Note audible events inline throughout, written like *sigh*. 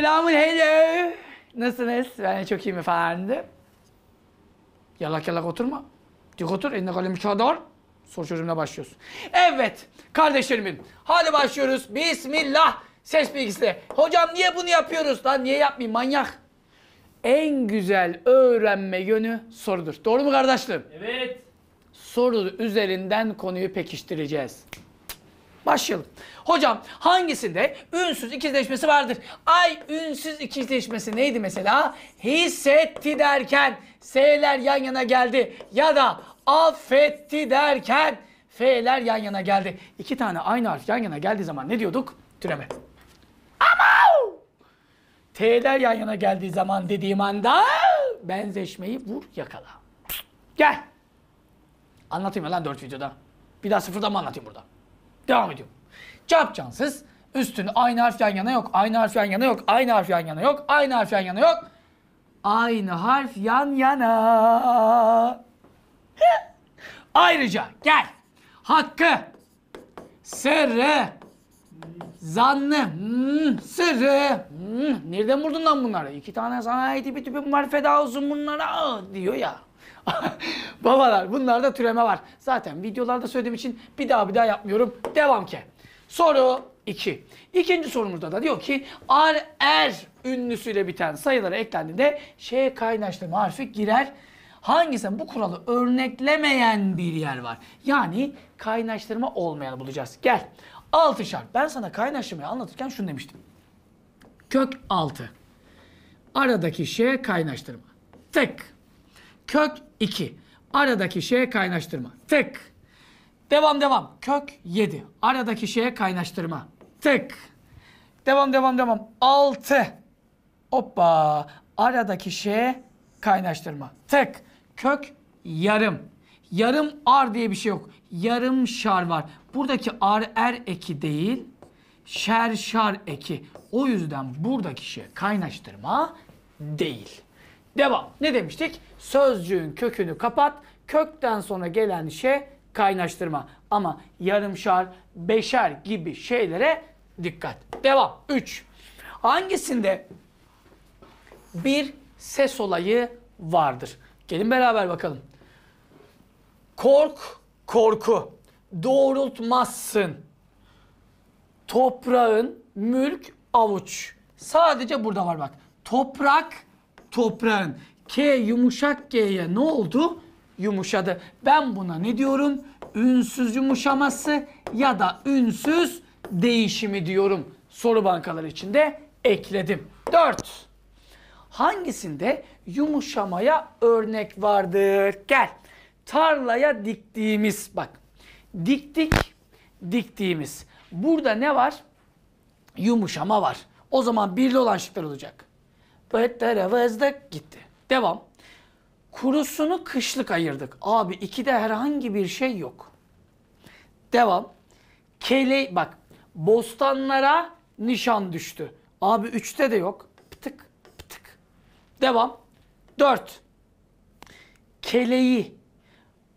Selamın hello. Nasılsınız? Ben de çok iyiyim efendim. Yalak yalak oturma. Dik otur. Eline kalemi çadar. Soru çözümüne başlıyorsun. Evet kardeşlerimin. Hadi başlıyoruz. Bismillah. Ses bilgisi. Hocam niye bunu yapıyoruz? Lan niye yapmayayım manyak? En güzel öğrenme yönü sorudur. Doğru mu kardeşlerim? Evet. Soru üzerinden konuyu pekiştireceğiz. Başlayalım. Hocam hangisinde ünsüz ikizleşmesi vardır? Ay ünsüz ikizleşmesi neydi mesela? Hissetti derken S'ler yan yana geldi ya da affetti derken F'ler yan yana geldi. İki tane aynı harf yan yana geldiği zaman ne diyorduk? Türeme. Ama T'ler yan yana geldiği zaman dediğim anda benzeşmeyi vur yakala. Gel. Anlatayım ya lan dört videoda. Bir daha sıfırdan mı anlatayım burada? Devam ediyorum. Cevap cansız. Üstün aynı harf yan yana yok. Aynı harf yan yana yok. Aynı harf yan yana yok. Aynı harf yan yana yok. Aynı harf yan yana. *laughs* Ayrıca gel. Hakkı. Sırrı. Zannı. Hmm, sırrı. Hmm. Nereden vurdun lan bunları? İki tane sana ait bir tüpüm var feda olsun bunlara diyor ya. *laughs* Babalar bunlarda türeme var. Zaten videolarda söylediğim için bir daha bir daha yapmıyorum. Devam ke. Soru 2. İkinci sorumuzda da diyor ki ar er ünlüsüyle biten sayılara eklendiğinde şey kaynaştırma harfi girer. Hangisi? Bu kuralı örneklemeyen bir yer var. Yani kaynaştırma olmayanı bulacağız. Gel. Altı şart. Ben sana kaynaştırmayı anlatırken şunu demiştim. Kök altı. Aradaki şeye kaynaştırma. Tek. Kök 2. Aradaki şeye kaynaştırma. Tek. Devam devam. Kök 7. Aradaki şeye kaynaştırma. Tek. Devam devam devam. 6. Hoppa. Aradaki şeye kaynaştırma. Tek. Kök yarım. Yarım ar diye bir şey yok. Yarım şar var. Buradaki ar er eki değil. Şer şar eki. O yüzden buradaki şey kaynaştırma değil. Devam. Ne demiştik? Sözcüğün kökünü kapat, kökten sonra gelen şey kaynaştırma. Ama yarımşar, beşer gibi şeylere dikkat. Devam. 3. Hangisinde bir ses olayı vardır? Gelin beraber bakalım. Kork, korku. Doğrultmazsın. Toprağın, mülk, avuç. Sadece burada var bak. Toprak, toprağın. K yumuşak G'ye ne oldu? Yumuşadı. Ben buna ne diyorum? Ünsüz yumuşaması ya da ünsüz değişimi diyorum. Soru bankaları içinde ekledim. 4. Hangisinde yumuşamaya örnek vardır? Gel. Tarlaya diktiğimiz bak. Diktik, diktiğimiz. Burada ne var? Yumuşama var. O zaman birli olan şıklar olacak. Vızdık gitti. Devam. Kurusunu kışlık ayırdık. Abi ikide herhangi bir şey yok. Devam. Kele bak bostanlara nişan düştü. Abi üçte de yok. Pıtık pıtık. Devam. Dört. Keleyi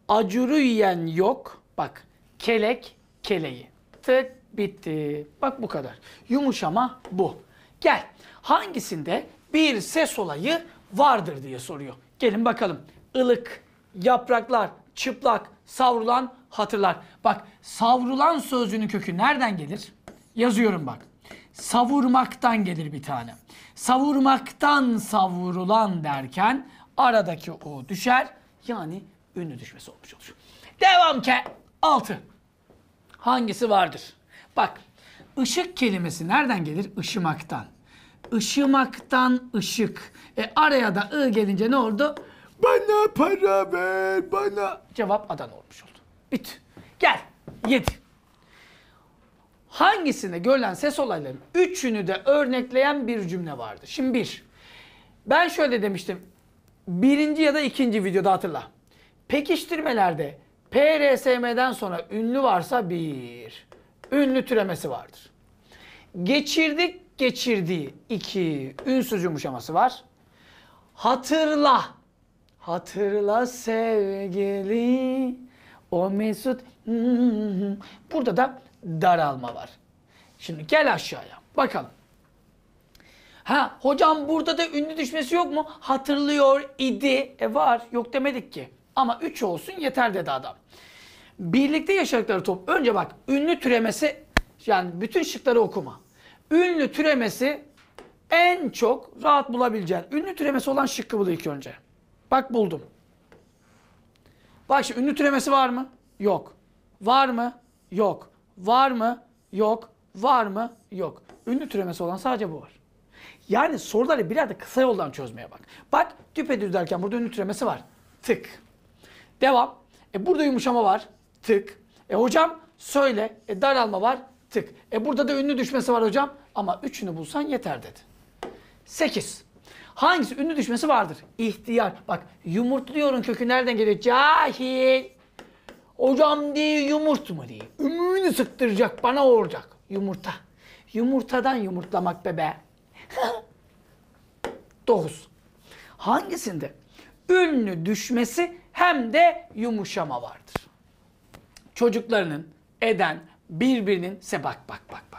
acuru yiyen yok. Bak kelek keleyi. Tık bitti. Bak bu kadar. Yumuşama bu. Gel. Hangisinde bir ses olayı vardır diye soruyor. Gelin bakalım. Ilık, yapraklar, çıplak, savrulan, hatırlar. Bak savrulan sözcüğünün kökü nereden gelir? Yazıyorum bak. Savurmaktan gelir bir tane. Savurmaktan savrulan derken aradaki o düşer. Yani ünlü düşmesi olmuş olur. Devam ke altı. Hangisi vardır? Bak ışık kelimesi nereden gelir? Işımaktan. Işımaktan ışık. E araya da ı gelince ne oldu? Bana para ver bana. Cevap Adana olmuş oldu. Bit. Gel. Yedi. Hangisinde görülen ses olaylarının üçünü de örnekleyen bir cümle vardı. Şimdi bir. Ben şöyle demiştim. Birinci ya da ikinci videoda hatırla. Pekiştirmelerde PRSM'den sonra ünlü varsa bir ünlü türemesi vardır. Geçirdik geçirdiği iki ünsüz yumuşaması var. Hatırla. Hatırla sevgili o mesut. Burada da daralma var. Şimdi gel aşağıya. Bakalım. Ha hocam burada da ünlü düşmesi yok mu? Hatırlıyor idi. E var. Yok demedik ki. Ama 3 olsun yeter dedi adam. Birlikte yaşadıkları top. Önce bak ünlü türemesi yani bütün şıkları okuma ünlü türemesi en çok rahat bulabileceğin. Ünlü türemesi olan şıkkı bul ilk önce. Bak buldum. Bak şimdi ünlü türemesi var mı? Yok. Var mı? Yok. Var mı? Yok. Var mı? Yok. Ünlü türemesi olan sadece bu var. Yani soruları biraz da kısa yoldan çözmeye bak. Bak düpedüz derken burada ünlü türemesi var. Tık. Devam. E burada yumuşama var. Tık. E hocam söyle. E daralma var. Tık. E burada da ünlü düşmesi var hocam. Ama üçünü bulsan yeter dedi. Sekiz. Hangisi ünlü düşmesi vardır? İhtiyar. Bak yumurtluyorum kökü nereden geliyor? Cahil. Hocam diye yumurt mu diye. Ümüğünü sıktıracak bana olacak. Yumurta. Yumurtadan yumurtlamak bebe. *laughs* Dokuz. Hangisinde ünlü düşmesi hem de yumuşama vardır? Çocuklarının, eden, birbirinin, se bak bak bak.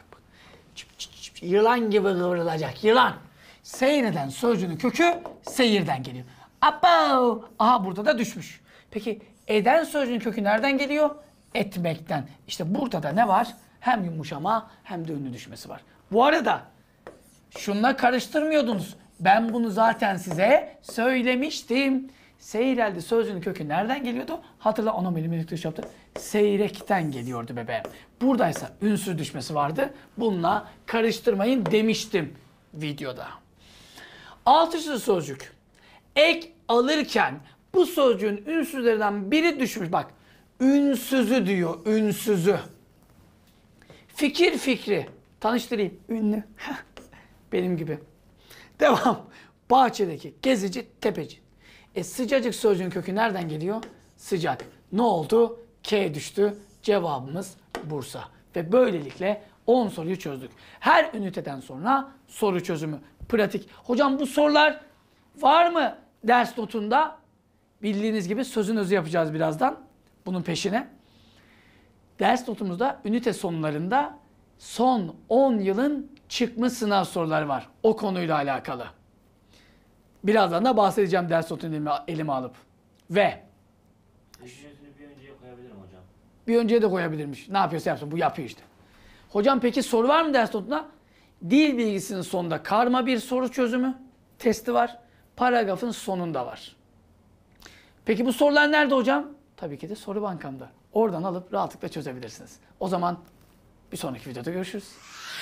Yılan gibi kıvrılacak yılan. Seyreden sözcüğünün kökü seyirden geliyor. Apo! Aha burada da düşmüş. Peki eden sözcüğünün kökü nereden geliyor? Etmekten. İşte burada da ne var? Hem yumuşama hem de ünlü düşmesi var. Bu arada şunla karıştırmıyordunuz. Ben bunu zaten size söylemiştim. Seyreldi sözcüğünün kökü nereden geliyordu? Hatırla ona milimetrik dış yaptı. Seyrekten geliyordu bebeğim. Buradaysa ünsüz düşmesi vardı. Bununla karıştırmayın demiştim videoda. Altıncı sözcük. Ek alırken bu sözcüğün ünsüzlerinden biri düşmüş. Bak ünsüzü diyor ünsüzü. Fikir fikri. Tanıştırayım. Ünlü. *laughs* Benim gibi. Devam. Bahçedeki gezici tepeci. E sıcacık sözcüğün kökü nereden geliyor? Sıcak. Ne oldu? K düştü. Cevabımız Bursa. Ve böylelikle 10 soruyu çözdük. Her üniteden sonra soru çözümü. Pratik. Hocam bu sorular var mı ders notunda? Bildiğiniz gibi sözün özü yapacağız birazdan. Bunun peşine. Ders notumuzda ünite sonlarında son 10 yılın çıkmış sınav soruları var. O konuyla alakalı. Birazdan da bahsedeceğim ders notunu elime, alıp. Ve. Bir önceye de koyabilirmiş. Ne yapıyorsa yapsın. Bu yapıyor işte. Hocam peki soru var mı ders notuna? Dil bilgisinin sonunda karma bir soru çözümü testi var. Paragrafın sonunda var. Peki bu sorular nerede hocam? Tabii ki de soru bankamda. Oradan alıp rahatlıkla çözebilirsiniz. O zaman bir sonraki videoda görüşürüz.